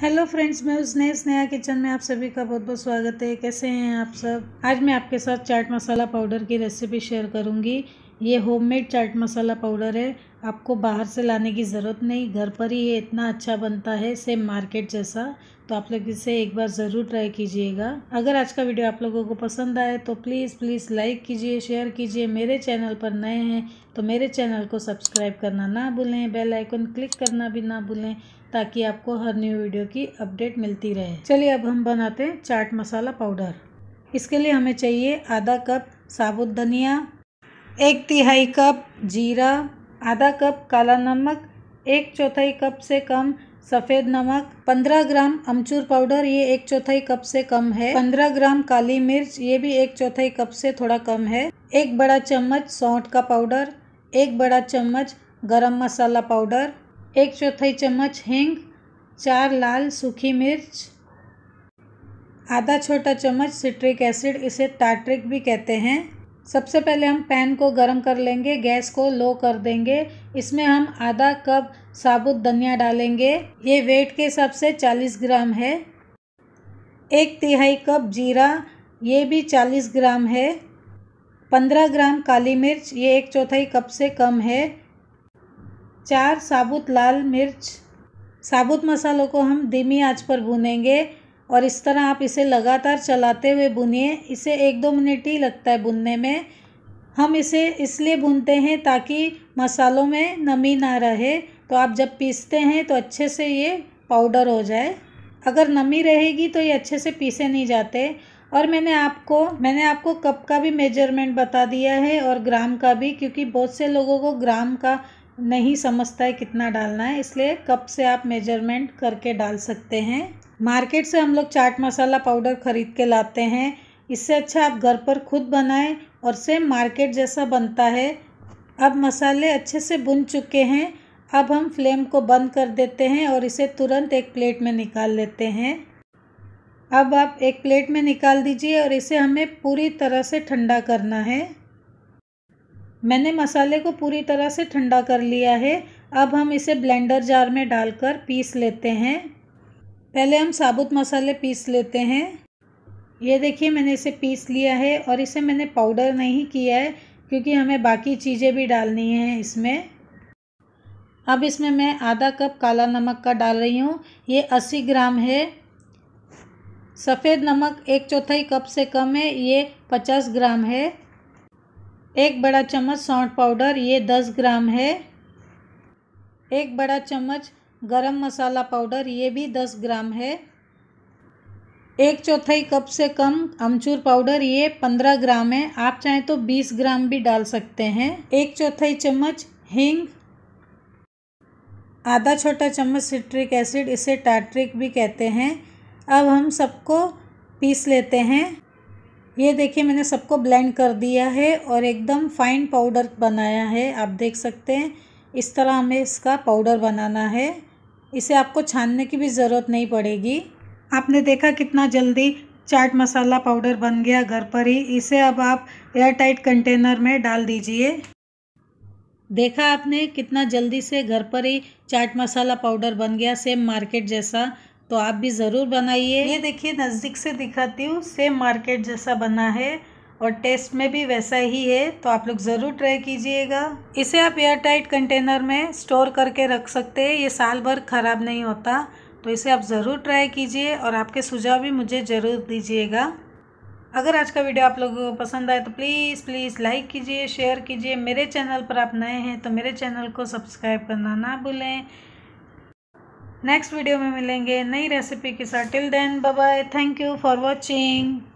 hello friends मैं उसने Sneha kitchen में आप सभी का बहुत बहुत स्वागत है कैसे हैं आप सब आज मैं आपके साथ चाट मसाला पाउडर की रेसिपी शेयर करूंगी ये होममेड चाट मसाला पाउडर है आपको बाहर से लाने की ज़रूरत नहीं घर पर ही ये इतना अच्छा बनता है सेम मार्केट जैसा तो आप लोग इसे एक बार ज़रूर ट्राई कीजिएगा अगर आज का वीडियो आप लोगों को पसंद आए तो प्लीज़ प्लीज़ लाइक कीजिए शेयर कीजिए मेरे चैनल पर नए हैं तो मेरे चैनल को सब्सक्राइब करना ना भूलें बेल आइकन क्लिक करना भी ना भूलें ताकि आपको हर न्यू वीडियो की अपडेट मिलती रहे चलिए अब हम बनाते हैं चाट मसाला पाउडर इसके लिए हमें चाहिए आधा कप साबुत धनिया एक तिहाई कप जीरा आधा कप काला नमक एक चौथाई कप से कम सफ़ेद नमक 15 ग्राम अमचूर पाउडर ये एक चौथाई कप से कम है 15 ग्राम काली मिर्च ये भी एक चौथाई कप से थोड़ा कम है एक बड़ा चम्मच सौंठ का पाउडर एक बड़ा चम्मच गरम मसाला पाउडर एक चौथाई चम्मच हींग चार लाल सूखी मिर्च आधा छोटा चम्मच सिट्रिक एसिड इसे टार्ट्रिक भी कहते हैं सबसे पहले हम पैन को गर्म कर लेंगे गैस को लो कर देंगे इसमें हम आधा कप साबुत धनिया डालेंगे ये वेट के हिसाब से चालीस ग्राम है एक तिहाई कप जीरा ये भी चालीस ग्राम है पंद्रह ग्राम काली मिर्च ये एक चौथाई कप से कम है चार साबुत लाल मिर्च साबुत मसालों को हम धीमी आंच पर भूनेंगे और इस तरह आप इसे लगातार चलाते हुए बुनिए इसे एक दो मिनट ही लगता है बुनने में हम इसे इसलिए बुनते हैं ताकि मसालों में नमी ना रहे तो आप जब पीसते हैं तो अच्छे से ये पाउडर हो जाए अगर नमी रहेगी तो ये अच्छे से पीसे नहीं जाते और मैंने आपको मैंने आपको कप का भी मेजरमेंट बता दिया है और ग्राम का भी क्योंकि बहुत से लोगों को ग्राम का नहीं समझता है कितना डालना है इसलिए कप से आप मेजरमेंट करके डाल सकते हैं मार्केट से हम लोग चाट मसाला पाउडर ख़रीद के लाते हैं इससे अच्छा आप घर पर खुद बनाएं और सेम मार्केट जैसा बनता है अब मसाले अच्छे से बुन चुके हैं अब हम फ्लेम को बंद कर देते हैं और इसे तुरंत एक प्लेट में निकाल लेते हैं अब आप एक प्लेट में निकाल दीजिए और इसे हमें पूरी तरह से ठंडा करना है मैंने मसाले को पूरी तरह से ठंडा कर लिया है अब हम इसे ब्लेंडर जार में डालकर पीस लेते हैं पहले हम साबुत मसाले पीस लेते हैं ये देखिए मैंने इसे पीस लिया है और इसे मैंने पाउडर नहीं किया है क्योंकि हमें बाकी चीज़ें भी डालनी हैं इसमें अब इसमें मैं आधा कप काला नमक का डाल रही हूँ ये अस्सी ग्राम है सफ़ेद नमक एक चौथाई कप से कम है ये पचास ग्राम है एक बड़ा चम्मच सौंठ पाउडर ये दस ग्राम है एक बड़ा चम्मच गरम मसाला पाउडर ये भी दस ग्राम है एक चौथाई कप से कम अमचूर पाउडर ये पंद्रह ग्राम है आप चाहें तो बीस ग्राम भी डाल सकते हैं एक चौथाई चम्मच हिंग आधा छोटा चम्मच सिट्रिक एसिड इसे टार्ट्रिक भी कहते हैं अब हम सबको पीस लेते हैं ये देखिए मैंने सबको ब्लेंड कर दिया है और एकदम फाइन पाउडर बनाया है आप देख सकते हैं इस तरह हमें इसका पाउडर बनाना है इसे आपको छानने की भी ज़रूरत नहीं पड़ेगी आपने देखा कितना जल्दी चाट मसाला पाउडर बन गया घर पर ही इसे अब आप एयर टाइट कंटेनर में डाल दीजिए देखा आपने कितना जल्दी से घर पर ही चाट मसाला पाउडर बन गया सेम मार्केट जैसा तो आप भी ज़रूर बनाइए ये देखिए नज़दीक से दिखाती हूँ सेम मार्केट जैसा बना है और टेस्ट में भी वैसा ही है तो आप लोग ज़रूर ट्राई कीजिएगा इसे आप एयर टाइट कंटेनर में स्टोर करके रख सकते हैं ये साल भर ख़राब नहीं होता तो इसे आप ज़रूर ट्राई कीजिए और आपके सुझाव भी मुझे ज़रूर दीजिएगा अगर आज का वीडियो आप लोगों को पसंद आए तो प्लीज़ प्लीज़ लाइक कीजिए शेयर कीजिए मेरे चैनल पर आप नए हैं तो मेरे चैनल को सब्सक्राइब करना ना भूलें नेक्स्ट वीडियो में मिलेंगे नई रेसिपी के साथ till then bye thank you for watching